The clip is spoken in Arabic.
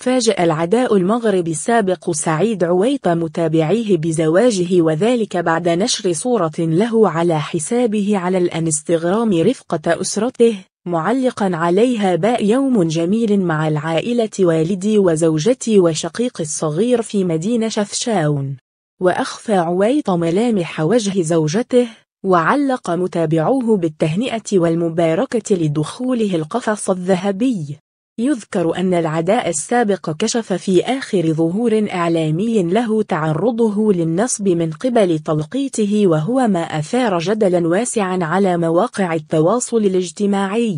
فاجأ العداء المغربي السابق سعيد عويط متابعيه بزواجه وذلك بعد نشر صورة له على حسابه على الانستغرام رفقة أسرته معلقا عليها باء يوم جميل مع العائلة والدي وزوجتي وشقيقي الصغير في مدينة شفشاون وأخفى عويط ملامح وجه زوجته وعلق متابعوه بالتهنئة والمباركة لدخوله القفص الذهبي يذكر أن العداء السابق كشف في آخر ظهور إعلامي له تعرضه للنصب من قبل تلقيته وهو ما أثار جدلا واسعا على مواقع التواصل الاجتماعي